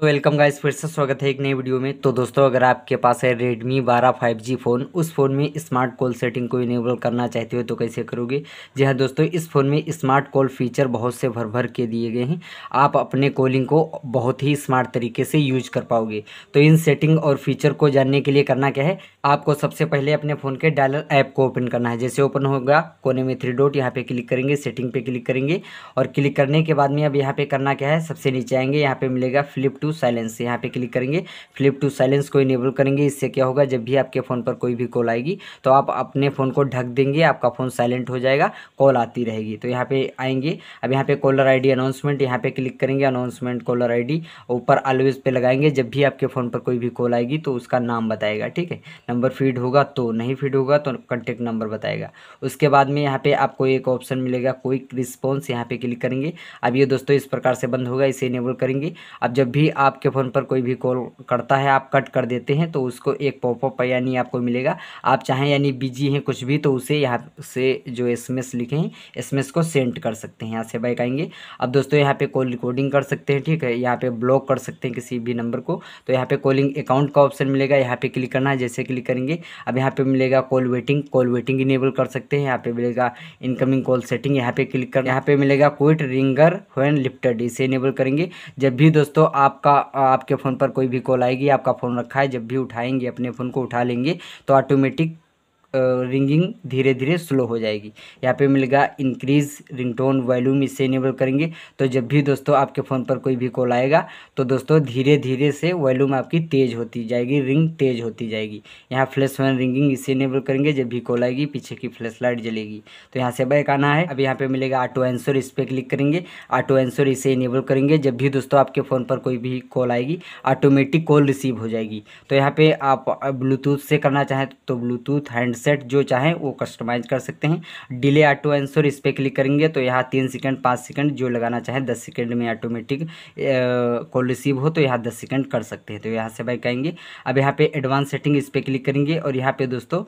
तो welcome guys फिर से स्वागत है एक नई वीडियो में तो दोस्तों अगर आपके पास है बारह 12 5G फ़ोन उस फ़ोन में स्मार्ट कॉल सेटिंग को इनेबल करना चाहते हो तो कैसे करोगे जी हाँ दोस्तों इस फ़ोन में स्मार्ट कॉल फीचर बहुत से भर भर के दिए गए हैं आप अपने कॉलिंग को बहुत ही स्मार्ट तरीके से यूज कर पाओगे तो इन सेटिंग और फीचर को जानने के लिए करना क्या है आपको सबसे पहले अपने फ़ोन के डायलर ऐप को ओपन करना है जैसे ओपन होगा कोने में थ्री डॉट यहाँ पर क्लिक करेंगे सेटिंग पर क्लिक करेंगे और क्लिक करने के बाद में अब यहाँ पर करना क्या है सबसे नीचे आएंगे यहाँ पर मिलेगा फ्लिप टू साइलेंस यहाँ पे क्लिक करेंगे फ्लिप टू साइलेंस को इनेबल करेंगे इससे क्या होगा जब भी आपके फ़ोन पर कोई भी कॉल आएगी तो आप अपने फ़ोन को ढक देंगे आपका फ़ोन साइलेंट हो जाएगा कॉल आती रहेगी तो यहाँ पे आएंगे अब यहाँ पे कॉलर आई अनाउंसमेंट यहाँ पे क्लिक करेंगे अनाउंसमेंट कॉलर आई ऊपर ऑलवेज पे लगाएंगे जब भी आपके फ़ोन पर कोई भी कॉल आएगी तो उसका नाम बताएगा ठीक है नंबर फीड होगा तो नहीं फीड होगा तो कॉन्टेक्ट नंबर बताएगा उसके बाद में यहाँ पर आपको एक ऑप्शन मिलेगा कोई रिस्पॉन्स यहाँ पर क्लिक करेंगे अब ये दोस्तों इस प्रकार से बंद होगा इसे इनेबल करेंगे अब जब भी आपके फ़ोन पर कोई भी कॉल करता है आप कट कर देते हैं तो उसको एक पॉपअप यानी आपको मिलेगा आप चाहें यानी बिजी हैं कुछ भी तो उसे यहाँ से जो एस एम एस लिखे हैं एस एम एस को सेंड कर सकते हैं यहाँ से बाइक आएंगे अब दोस्तों यहाँ पे कॉल रिकॉर्डिंग कर सकते हैं ठीक है यहाँ पे ब्लॉक कर सकते हैं किसी भी नंबर को तो यहाँ पे कॉलिंग अकाउंट का ऑप्शन मिलेगा यहाँ पे क्लिक करना है जैसे क्लिक करेंगे अब यहाँ पे मिलेगा call waiting call waiting enable कर सकते हैं यहाँ पे मिलेगा इनकमिंग कॉल सेटिंग यहाँ पे क्लिक कर यहाँ पे मिलेगा क्विट रिंगर व्हेन लिफ्टेड इसे इनेबल करेंगे जब भी दोस्तों आपका आपका आपके फ़ोन पर कोई भी कॉल आएगी आपका फ़ोन रखा है जब भी उठाएंगे अपने फ़ोन को उठा लेंगे तो ऑटोमेटिक रिंगिंग धीरे धीरे स्लो हो जाएगी यहाँ पे मिलेगा इंक्रीज रिंगटोन वॉल्यूम इसे इनेबल करेंगे तो जब भी दोस्तों आपके फ़ोन पर कोई भी कॉल आएगा तो दोस्तों धीरे धीरे से वॉल्यूम आपकी तेज़ होती जाएगी रिंग तेज़ होती जाएगी यहाँ फ्लैश वन रिंगिंग इसे इनेबल करेंगे जब भी कॉल आएगी पीछे की फ्लैश लाइट जलेगी तो यहाँ से बैक आना है अब यहाँ पर मिलेगा ऑटो एंसर इस पर क्लिक करेंगे ऑटो एंसर इसे इनेबल करेंगे जब भी दोस्तों आपके फ़ोन पर कोई भी कॉल आएगी ऑटोमेटिक कॉल रिसीव हो जाएगी तो यहाँ पर आप ब्लूटूथ से करना चाहें तो ब्लूटूथ हैंड सेट जो चाहें वो कस्टमाइज कर सकते हैं डिले ऑटो आंसर इस पर क्लिक करेंगे तो यहाँ तीन सेकेंड पाँच सेकेंड जो लगाना चाहें दस सेकेंड में ऑटोमेटिक कॉल रिसीव हो तो यहाँ दस सेकेंड कर सकते हैं तो यहाँ से भाई कहेंगे अब यहाँ पे एडवांस सेटिंग इस पर क्लिक करेंगे और यहाँ पर दोस्तों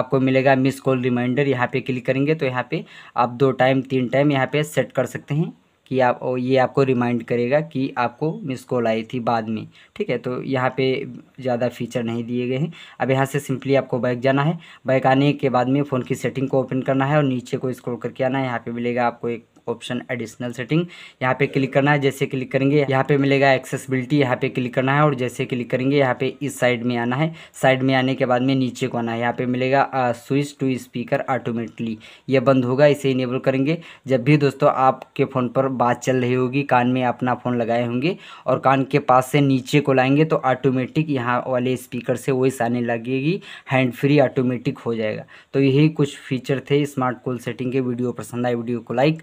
आपको मिलेगा मिस कॉल रिमाइंडर यहाँ पर क्लिक करेंगे तो यहाँ पर आप दो टाइम तीन टाइम यहाँ पर सेट कर सकते हैं कि आप ये आपको रिमाइंड करेगा कि आपको मिस कॉल आई थी बाद में ठीक है तो यहाँ पे ज़्यादा फीचर नहीं दिए गए हैं अब यहाँ से सिंपली आपको बैक जाना है बैक आने के बाद में फ़ोन की सेटिंग को ओपन करना है और नीचे को स्क्रॉल करके आना है यहाँ पे मिलेगा आपको एक ऑप्शन एडिशनल सेटिंग यहाँ पे क्लिक करना है जैसे क्लिक करेंगे यहाँ पे मिलेगा एक्सेसिबिलिटी यहाँ पे क्लिक करना है और जैसे क्लिक करेंगे यहाँ पे इस साइड में आना है साइड में आने के बाद में नीचे को आना है यहाँ पे मिलेगा स्विच टू स्पीकर ऑटोमेटिकली ये बंद होगा इसे इनेबल करेंगे जब भी दोस्तों आपके फ़ोन पर बात चल रही होगी कान में अपना फ़ोन लगाए होंगे और कान के पास से नीचे को लाएंगे तो ऑटोमेटिक यहाँ वाले स्पीकर से वॉइस आने लगेगी हैंड फ्री ऑटोमेटिक हो जाएगा तो यही कुछ फीचर थे स्मार्ट कॉल सेटिंग के वीडियो पसंद आए वीडियो को लाइक